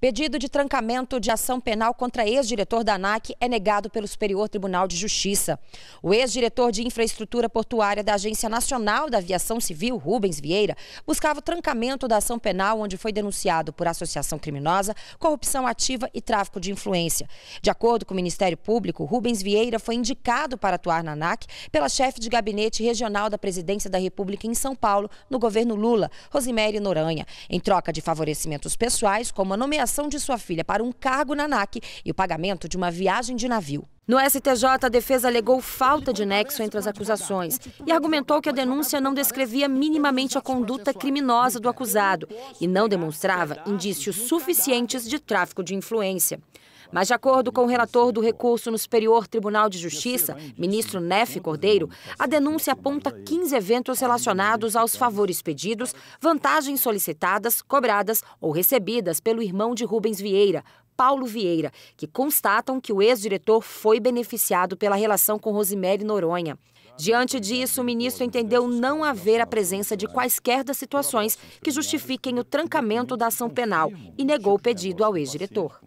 Pedido de trancamento de ação penal contra ex-diretor da ANAC é negado pelo Superior Tribunal de Justiça. O ex-diretor de Infraestrutura Portuária da Agência Nacional da Aviação Civil, Rubens Vieira, buscava o trancamento da ação penal onde foi denunciado por associação criminosa, corrupção ativa e tráfico de influência. De acordo com o Ministério Público, Rubens Vieira foi indicado para atuar na ANAC pela chefe de gabinete regional da Presidência da República em São Paulo, no governo Lula, Rosimério Noranha, em troca de favorecimentos pessoais, como a nomeação indicação de sua filha para um cargo na ANAC e o pagamento de uma viagem de navio. No STJ, a defesa alegou falta de nexo entre as acusações e argumentou que a denúncia não descrevia minimamente a conduta criminosa do acusado e não demonstrava indícios suficientes de tráfico de influência. Mas, de acordo com o relator do recurso no Superior Tribunal de Justiça, ministro Neff Cordeiro, a denúncia aponta 15 eventos relacionados aos favores pedidos, vantagens solicitadas, cobradas ou recebidas pelo irmão de Rubens Vieira, Paulo Vieira, que constatam que o ex-diretor foi beneficiado pela relação com Rosimério Noronha. Diante disso, o ministro entendeu não haver a presença de quaisquer das situações que justifiquem o trancamento da ação penal e negou o pedido ao ex-diretor.